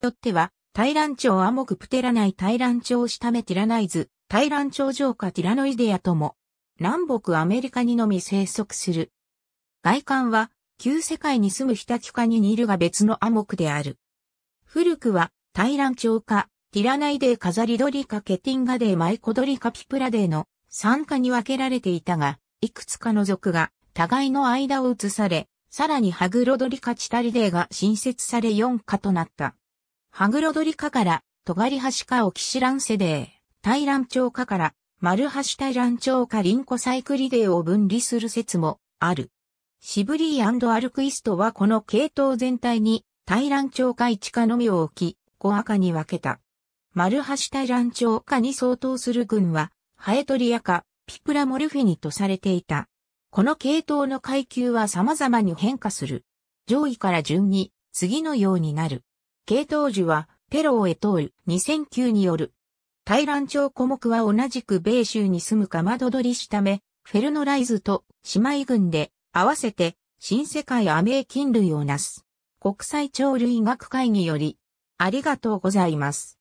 よっては、対乱町アモクプテラナイ対乱町シタメティラナイズ、対乱町上下ティラノイデアとも、南北アメリカにのみ生息する。外観は、旧世界に住むヒタキカニにーるが別のアモクである。古くは、対乱町か、ティラナイデーカザリドリカケティンガデーマイコドリカピプラデーの参加に分けられていたが、いくつかの族が互いの間を移され、さらにハグロドリカチタリデーが新設され4家となった。ハグロドリカから、トガリハシカオキシランセデー、タイランチョウカから、マルハシタイランチョウカリンコサイクリデーを分離する説もある。シブリーアルクイストはこの系統全体に、タイランチョウカ1カのみを置き、5赤に分けた。マルハシタイランチョウカに相当する群は、ハエトリアカ、ピプラモルフィニとされていた。この系統の階級は様々に変化する。上位から順に次のようになる。系統樹は、ペローへ通る2009による。大乱町古木は同じく米州に住むかまどどりしため、フェルノライズと姉妹群で合わせて新世界アメー菌類をなす。国際鳥類学会により、ありがとうございます。